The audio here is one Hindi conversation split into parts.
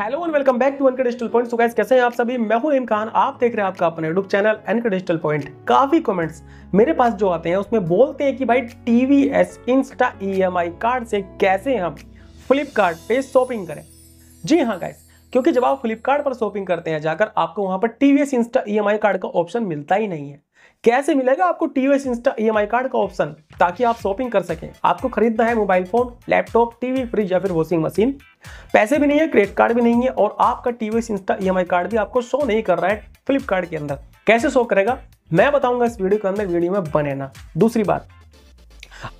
hello and welcome back to Ankur digital point so guys कैसे हैं आप सभी मैं हूं खान आप देख रहे हैं आपका अपना youtube channel Ankur digital point काफ़ी कमेंट्स मेरे पास जो आते हैं उसमें बोलते हैं कि भाई TVS insta E M I card से कैसे हम फ्लिपकार्ट पे शॉपिंग करें जी हाँ गैस क्योंकि जब आप फ्लिपकार्ट पर शॉपिंग करते हैं जाकर आपको वहां पर टीवीएस इंस्टा ईएमआई कार्ड का ऑप्शन मिलता ही नहीं है कैसे मिलेगा आपको टीवीएस इंस्टा ईएमआई कार्ड का ऑप्शन ताकि आप शॉपिंग कर सकें आपको खरीदना है mobile phone laptop TV fridge या फिर वॉशिंग मशीन पैसे भी नहीं है क्रेडिट कार्ड भी नहीं है और आपका टीवीएस इंस्टा ईएमआई कार्ड भी आपको शो नहीं कर रहा है फ्लिपकार्ट के अंदर कैसे शो करेगा मैं बताऊंगा इस वीडियो के अंदर वीडियो में बने ना दूसरी बात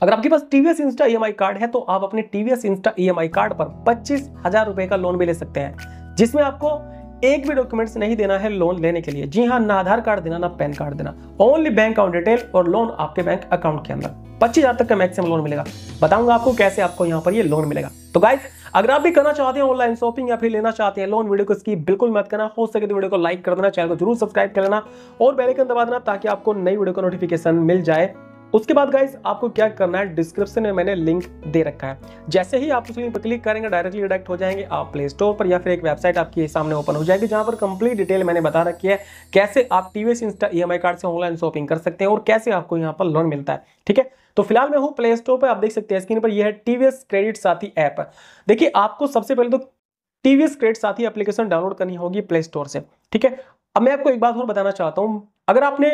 अगर आपके पास टीवीएस इंस्टा ईएमआई कार्ड है तो आप अपने टीवीएस इंस्टा ईएमआई कार्ड पर पच्चीस हजार रुपए का लोन भी ले सकते हैं जिसमें आपको एक भी डॉक्यूमेंट्स नहीं देना है लोन लेने के लिए जी हाँ ना आधार कार्ड देना ना पैन कार्ड देना ओनली बैंक अकाउंट डिटेल और लोन आपके बैंक अकाउंट के अंदर पच्चीस हजार तक का मैक्सिमम लोन मिलेगा बताऊंगा आपको कैसे आपको यहाँ पर ये लोन मिलेगा तो गाइज अगर आप भी करना चाहते हैं ऑनलाइन शॉपिंग या फिर लेना चाहते हैं लोन वीडियो को इसकी बिल्कुल मत करना हो सके तो वीडियो को लाइक कर देना चैनल को जरूर सब्सक्राइब कर लेना और बेलाइकन दबा देना ताकि आपको नई वीडियो का नोटिफिकेशन मिल जाए उसके बाद गाइज आपको क्या करना है डिस्क्रिप्शन में मैंने लिंक दे रखा है जैसे ही आप उस लिंक पर क्लिक करेंगे डायरेक्टली डायरेक्ट हो जाएंगे आप प्ले स्टोर पर या फिर एक वेबसाइट आपके सामने ओपन हो जाएगी जहां पर कंप्लीट डिटेल मैंने बता रखी है कैसे आप टीवीएस इंस्टा ई कार्ड से ऑनलाइन शॉपिंग कर सकते हैं और कैसे आपको यहाँ पर लोन मिलता है ठीक है तो फिलहाल मैं हूँ प्ले स्टोर पर आप देख सकते हैं स्क्रीन पर यह है टीवीएस क्रेडिट साथी ऐप देखिए आपको सबसे पहले तो TVS credit Saathi application download करनी होगी प्ले स्टोर से ठीक है अब मैं आपको एक बात और बताना चाहता हूँ अगर आपने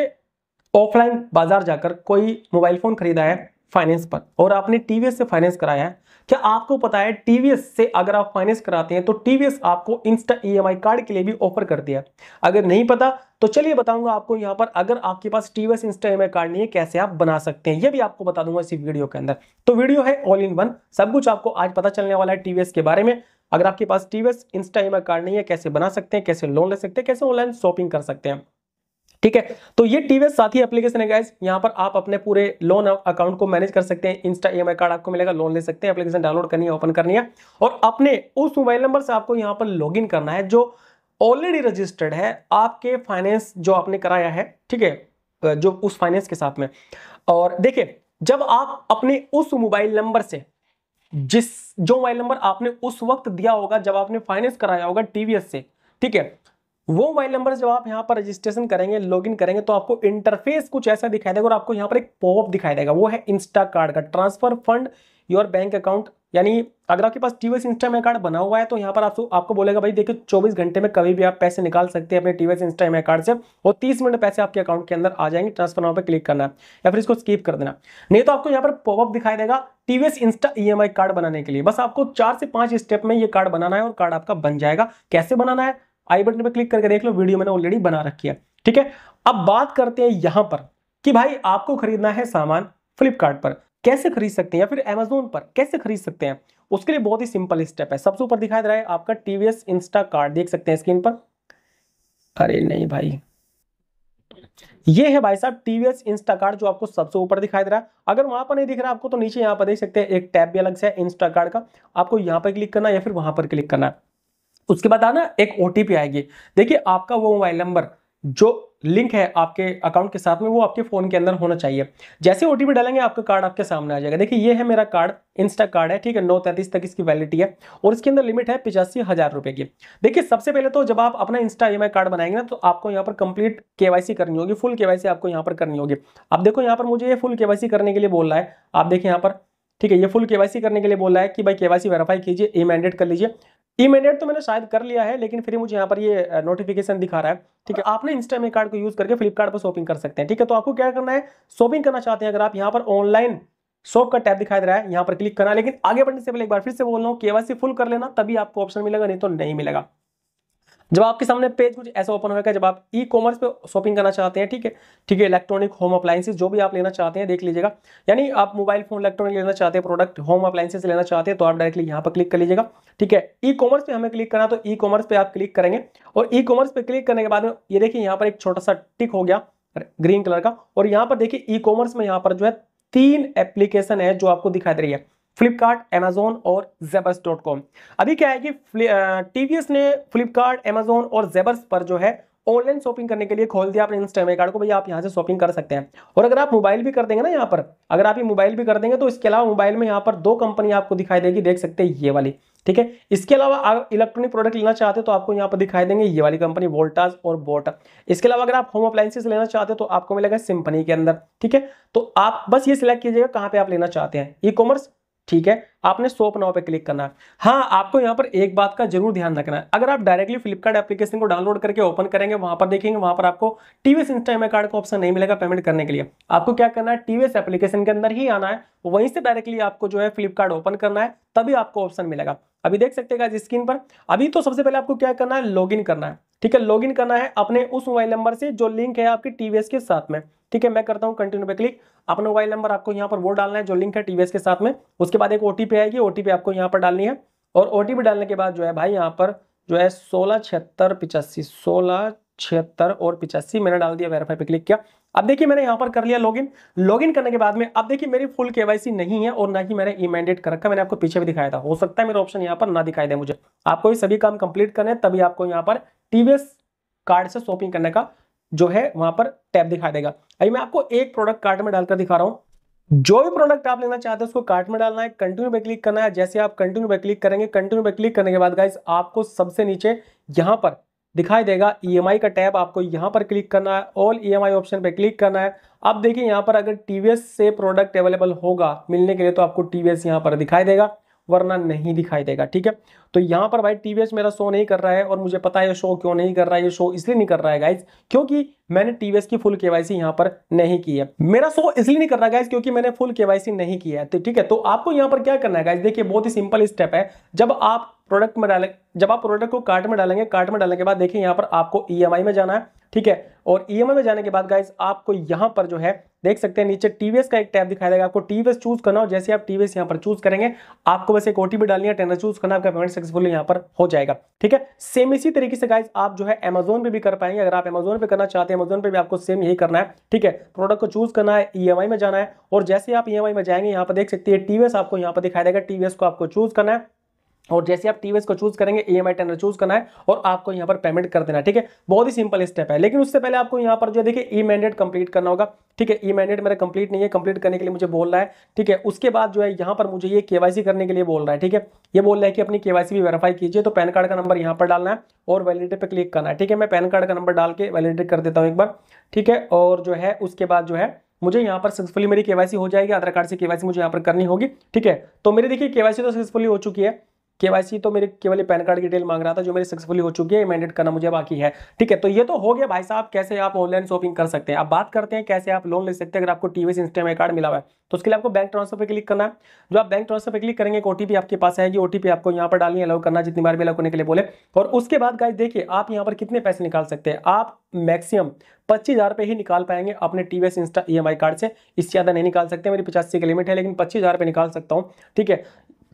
ऑफलाइन बाजार जाकर कोई मोबाइल फोन खरीदा है फाइनेंस पर और आपने टीवीएस से फाइनेंस कराया है क्या आपको पता है टीवीएस से अगर आप फाइनेंस कराते हैं तो टीवीएस आपको इंस्टा ईएमआई कार्ड के लिए भी ऑफर करती है अगर नहीं पता तो चलिए बताऊंगा आपको यहां पर अगर आपके पास टीवीएस इंस्टा ईएमआई कार्ड नहीं है कैसे आप बना सकते हैं यह भी आपको बता दूंगा इसी वीडियो के अंदर तो वीडियो है ऑल इन वन सब कुछ आपको आज पता चलने वाला है टीवीएस के बारे में अगर आपके पास टीवीएस इंस्टा ईएमआई कार्ड नहीं है कैसे बना सकते हैं कैसे लोन ले सकते हैं कैसे ऑनलाइन शॉपिंग कर सकते हैं ठीक है तो ये टीवीएस साथी एप्लीकेशन है गाइस यहाँ पर आप अपने पूरे लोन अकाउंट को मैनेज कर सकते हैं इंस्टा ई कार्ड आपको मिलेगा लोन ले सकते हैं एप्लीकेशन डाउनलोड करनी है ओपन करनी है और अपने उस मोबाइल नंबर से आपको यहाँ पर लॉग करना है जो ऑलरेडी रजिस्टर्ड है आपके फाइनेंस जो आपने कराया है ठीक है जो उस फाइनेंस के साथ में और देखिए जब आप अपने उस मोबाइल नंबर से जिस जो मोबाइल नंबर आपने उस वक्त दिया होगा जब आपने फाइनेंस कराया होगा टीवीएस से ठीक है वो मोबाइल नंबर जब आप यहाँ पर रजिस्ट्रेशन करेंगे लॉगिन करेंगे तो आपको इंटरफेस कुछ ऐसा दिखाई देगा और आपको यहाँ पर एक पॉप दिखाई देगा वो है इंस्टा कार्ड का transfer fund your bank account यानी अगर आपके पास टीवीएस इंस्टा में कार्ड बना हुआ है तो यहाँ पर आप आपको बोलेगा भाई देखिए 24 घंटे में कभी भी आप पैसे निकाल सकते हैं अपने टीवीएस इंस्टा में कार्ड से और 30 मिनट पैसे आपके अकाउंट के अंदर आ जाएंगे ट्रांसफर नाउ पर क्लिक करना या फिर इसको स्कीप कर देना नहीं तो आपको यहाँ पर पॉपअप दिखाई देगा टीवीएस इंस्टा ई कार्ड बनाने के लिए बस आपको चार से पांच स्टेप में ये कार्ड बनाना है और कार्ड आपका बन जाएगा कैसे बनाना है आई बटन पर क्लिक करके देख लो वीडियो मैंने ऑलरेडी बना रखी है ठीक है अब बात करते हैं यहां पर कि भाई आपको खरीदना है सामान फ्लिपकार्ट पर कैसे खरीद सकते हैं या फिर एमेजोन पर कैसे खरीद सकते हैं उसके लिए बहुत ही सिंपल स्टेप है सबसे ऊपर दिखाई दे रहा है आपका टीवीएस इंस्टा कार्ड देख सकते हैं स्क्रीन पर अरे नहीं भाई ये है भाई साहब टीवीएस इंस्टा कार्ड जो आपको सबसे ऊपर दिखाई दे रहा है अगर वहां पर नहीं दिख रहा आपको तो नीचे यहाँ पर देख सकते हैं एक टैब भी अलग से है इंस्टा कार्ड का आपको यहाँ पर क्लिक करना या फिर वहां पर क्लिक करना है उसके बाद आना एक ओ आएगी देखिए आपका वो मोबाइल नंबर जो लिंक है आपके अकाउंट के साथ में वो आपके फ़ोन के अंदर होना चाहिए जैसे ओ डालेंगे आपका कार्ड आपके सामने आ जाएगा देखिए ये है मेरा कार्ड इंस्टा कार्ड है ठीक है नौ तैंतीस तक इसकी वैलिडिटी है और इसके अंदर लिमिट है पिचासी हज़ार रुपए की देखिए सबसे पहले तो जब आप अपना इंस्टा ई कार्ड बनाएंगे ना तो आपको यहाँ पर कंप्लीट के करनी होगी फुल के आपको यहाँ पर करनी होगी अब देखो यहाँ पर मुझे ये फुल के करने के लिए बोल रहा है आप देखिए यहाँ पर ठीक है ये फुल केवाईसी करने के लिए बोला है कि भाई केवाईसी वेरीफाई कीजिए ई मैंडेट कर लीजिए टीम तो मैंने शायद कर लिया है लेकिन फिर मुझे यहाँ पर ये नोटिफिकेशन दिखा रहा है ठीक है आपने इंस्टा कार्ड को यूज करके फ्लिपकार्ट पर शॉपिंग कर सकते हैं ठीक है तो आपको क्या करना है शॉपिंग करना चाहते हैं अगर आप यहाँ पर ऑनलाइन शॉप का टैप दिखाई दे रहा है यहाँ पर क्लिक करना लेकिन आगे बढ़ने से पहले एक बार फिर से बोल रहा हूँ केवासी फुल कर लेना तभी आपको ऑप्शन मिलेगा नहीं तो नहीं मिलेगा जब आपके सामने पेज कुछ ऐसा ओपन होगा जब आप ई कॉमर्स पे शॉपिंग करना चाहते हैं ठीक है ठीक है इलेक्ट्रॉनिक होम अप्लाइंसेज जो भी आप लेना चाहते हैं देख लीजिएगा यानी आप मोबाइल फोन इलेक्ट्रॉनिक लेना चाहते हैं प्रोडक्ट होम अप्लाइंसेज लेना चाहते हैं तो आप डायरेक्टली यहाँ पर क्लिक कर लीजिएगा ठीक है ई कॉमर्स पर हमें क्लिक करना तो ई कॉमर्स पे आप क्लिक करेंगे और ई कॉमर्स पर क्लिक करने के बाद में ये देखिए यहाँ पर एक छोटा सा टिक हो गया ग्रीन कलर का और यहाँ पर देखिए ई कॉमर्स में यहाँ पर जो है तीन एप्लीकेशन है जो आपको दिखाई दे रही है फ्लिपकार्ट एमेजोन और जेबर्स डॉट कॉम अभी क्या है कि टीवीएस ने फ्लिपकार्ट एमेजोन और जेबर्स पर जो है ऑनलाइन शॉपिंग करने के लिए खोल दिया अपने इंस्टाग्राम कार्ड को भैया आप यहां से शॉपिंग कर सकते हैं और अगर आप मोबाइल भी कर देंगे ना यहाँ पर अगर आप ये मोबाइल भी कर देंगे तो इसके अलावा मोबाइल में यहाँ पर दो कंपनी आपको दिखाई देगी देख सकते हैं ये वाली ठीक है इसके अलावा आप इलेक्ट्रॉनिक प्रोडक्ट लेना चाहते हैं तो आपको यहाँ पर दिखाई देंगे ये वाली कंपनी वोल्टाज और बोट इसके अलावा अगर आप होम अप्लाइंसेस लेना चाहते हो तो आपको मिलेगा सिंपनी के अंदर ठीक है तो आप बस ये सिलेक्ट कीजिएगा कहाँ पे आप लेना चाहते हैं ई कॉमर्स ठीक है आपने सोप नाव पे क्लिक करना है हाँ आपको यहाँ पर एक बात का जरूर ध्यान रखना है अगर आप डायरेक्टली फ्लिपकार्ट एप्लीकेशन को डाउनलोड करके ओपन करेंगे वहां पर देखेंगे वहां पर आपको टीवीएस इंस्टाइम कार्ड का ऑप्शन नहीं मिलेगा पेमेंट करने के लिए आपको क्या करना है टीवीएस एप्लीकेशन के अंदर ही आना है वहीं से डायरेक्टली आपको जो है फ्लिपकार्ट ओपन करना है तभी आपको ऑप्शन मिलेगा अभी देख सकते हैं स्क्रीन पर अभी तो सबसे पहले आपको क्या करना है लॉगिन करना है ठीक है लॉगिन करना है अपने उस मोबाइल नंबर से जो लिंक है आपके टीवीएस के साथ में ठीक है मैं करता हूँ कंटिन्यू पे क्लिक अपना मोबाइल नंबर आपको यहाँ पर वो डालना है जो लिंक है टीवीएस के साथ में उसके बाद एक ओटीपी आएगी ओटीपी आपको यहाँ पर डालनी है और ओटीपी डालने के बाद जो है भाई यहाँ पर जो है सोलह छिहत्तर पिचासी सोलह छिहत्तर और पिचासी मैंने डाल दिया वेरीफाई पे क्लिक किया अब देखिए मैंने यहाँ पर कर लिया लॉगिन लॉगिन करने के बाद में अब देखिए मेरी फुल केवाईसी नहीं है और ना ही मैंने ई e मैंडेट कर रखा मैंने आपको पीछे भी दिखाया था हो सकता है मेरा ऑप्शन यहाँ पर ना दिखाई दे मुझे आपको ये सभी काम कंप्लीट करने तभी आपको यहाँ पर टीवीएस कार्ड से शॉपिंग करने का जो है वहां पर टैब दिखा देगा अभी मैं आपको एक प्रोडक्ट कार्ट में डालकर दिखा रहा हूं जो भी प्रोडक्ट आप लेना चाहते हैं उसको कार्ट में डालना है कंटिन्यू पे क्लिक करना है जैसे आप कंटिन्यू पे क्लिक करेंगे कंटिन्यू पे क्लिक करने के बाद गाइस आपको सबसे नीचे यहां पर दिखाई देगा ई e का टैब आपको यहां पर क्लिक करना है ऑल ई ऑप्शन पे क्लिक करना है अब देखिए यहां पर अगर टीवीएस से प्रोडक्ट अवेलेबल होगा मिलने के लिए तो आपको टीवीएस यहाँ पर दिखाई देगा वरना नहीं दिखाई देगा ठीक है तो यहाँ पर भाई टीवीएस मेरा शो नहीं कर रहा है और मुझे पता है शो क्यों नहीं कर रहा है ये शो इसलिए नहीं कर रहा है गाइज क्योंकि मैंने टीवीएस की फुल केवाईसी यहां पर नहीं की है मेरा शो इसलिए नहीं कर रहा गाइज क्योंकि मैंने फुल केवाईसी नहीं किया है ठीक है तो आपको यहाँ पर क्या करना है गाइज देखिए बहुत ही सिंपल स्टेप है जब आप प्रोडक्ट में डालें जब आप प्रोडक्ट को कार्ट में डालेंगे कार्ट में डालने के बाद देखिए यहाँ पर आपको ई e में जाना है ठीक है और ई e में जाने के बाद गाइज आपको यहाँ पर जो है देख सकते हैं नीचे टीवीएस का एक टैब दिखाई देगा आपको टीवीएस चूज करना हो जैसे आप टीवीएस यहाँ पर चूज करेंगे आपको वैसे एक ओटीपी डालनी है टेनर चूज करना आपका पेमेंट सक्सेसफुल यहाँ पर हो जाएगा ठीक है सेम इसी तरीके से गाइज आप जो है अमेजोन पे भी कर पाएंगे अगर आप अमेजोन पे करना चाहते हैं अमेजोन पे भी आपको सेम यही करना है ठीक है प्रोडक्ट को चूज करना है ई e में जाना है और जैसे आप ई में जाएंगे यहाँ पर देख सकते हैं टीवीएस आपको यहाँ पर दिखाई देगा टीवीएस को आपको चूज करना है और जैसे आप टीवीएस को चूज करेंगे ई एम चूज करना है और आपको यहाँ पर पेमेंट कर देना है ठीक है बहुत ही सिंपल स्टेप है लेकिन उससे पहले आपको यहाँ पर जो देखिए ई मैंडेट कंप्लीट करना होगा ठीक है ई मैंडेट मेरा कंप्लीट नहीं है कंप्लीट करने के लिए मुझे बोल रहा है ठीक है उसके बाद जो है यहाँ पर मुझे ये केवासी करने के लिए बोल रहा है ठीक है ये बोल रहा है कि अपनी केवासी भी वेरीफाई कीजिए तो पैन कार्ड का नंबर यहाँ पर डालना है और वैलिडिटी पर क्लिक करना है ठीक है मैं पैन कार्ड का नंबर डाल के वैलिडेट कर देता हूँ एक बार ठीक है और जो है उसके बाद जो है मुझे यहाँ पर सक्सेसफुली मेरी केवाईसी हो जाएगी आधार कार्ड से केवाईसी मुझे यहाँ पर करनी होगी ठीक है तो मेरी देखिए केवाईसी तो सक्सेसफुली हो चुकी है केवाईसी तो मेरे केवल पैन कार्ड की डिटेल मांग रहा था जो मेरी सक्सेसफुली हो चुकी है मैंडेट करना मुझे बाकी है ठीक है तो ये तो हो गया भाई साहब कैसे आप ऑनलाइन शॉपिंग कर सकते हैं अब बात करते हैं कैसे आप लोन ले सकते हैं अगर आपको टीवी सिस्टम में कार्ड मिला हुआ है तो उसके लिए आपको बैंक ट्रांसफर पर क्लिक करना है जो आप बैंक ट्रांसफर पर क्लिक करेंगे एक ओटीपी आपके पास आएगी ओटीपी आपको यहाँ पर डालनी अलाउ करना जितनी बार भी अलाउ करने के लिए बोले और उसके बाद गाइज देखिए आप यहाँ पर कितने पैसे निकाल सकते हैं आप मैक्सिमम पच्चीस हज़ार रुपये ही निकाल पाएंगे अपने T V insta E e card से इससे ज़्यादा नहीं निकाल सकते मेरी पचासी की लिमिट है लेकिन पच्चीस हज़ार रुपये निकाल सकता हूँ ठीक है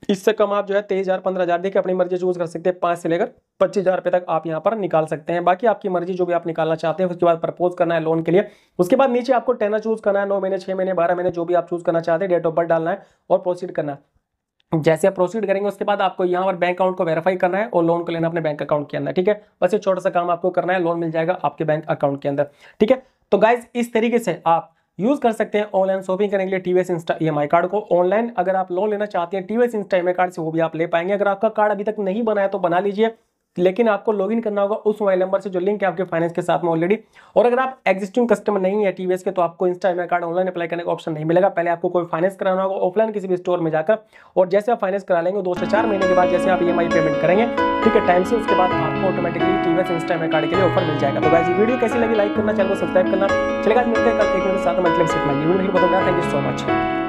इससे कम आप जो है तेईस हज़ार पंद्रह हज़ार देखिए अपनी मर्जी चूज कर सकते हैं पांच से लेकर पच्चीस हज़ार रुपए तक आप यहां पर निकाल सकते हैं बाकी आपकी मर्जी जो भी आप निकालना चाहते हैं उसके बाद प्रपोज करना है लोन के लिए उसके बाद नीचे आपको टेनर चूज करना है नौ महीने छह महीने बारह महीने जो भी आप चूज करना चाहते हैं डेट ऑफ बर्थ डालना है और प्रोसीड करना है जैसे आप प्रोसीड करेंगे उसके बाद आपको यहाँ पर बैंक अकाउंट को वेरीफाई करना है और लोन को लेना अपने बैंक अकाउंट के अंदर ठीक है बस ये छोटा सा काम आपको करना है लोन मिल जाएगा आपके बैंक अकाउंट के अंदर ठीक है तो गाइज इस तरीके से आप यूज़ कर सकते हैं ऑनलाइन शॉपिंग करने के लिए T insta E M I card को ऑनलाइन अगर आप लोन लेना चाहते हैं TVS S insta E M I card से वो भी आप ले पाएंगे अगर आपका कार्ड अभी तक नहीं बना है तो बना लीजिए लेकिन आपको लॉगिन करना होगा उस मोबाइल नंबर से जो लिंक है आपके फाइनेंस के साथ में ऑलरेडी और अगर आप एग्जिस्टिंग कस्टमर नहीं है टीवीएस के तो आपको insta M card online apply करने का ऑप्शन नहीं मिलेगा पहले आपको कोई फाइनेंस कराना होगा ऑफलाइन किसी भी स्टोर में जाकर और जैसे आप फाइनेंस करा लेंगे दो से चार महीने के बाद जैसे आप ई पेमेंट करेंगे ठीक है टाइम से उसके बाद आपको ऑटोमेटिकली टीवीएस इंस्टा कार्ड के लिए ऑफर मिल जाएगा तो वैसे वीडियो कैसी लगी लाइक करना चैनल को सब्सक्राइब करना चलेगा मिलते हैं कल एक मिनट साथ मतलब थैंक यू सो मच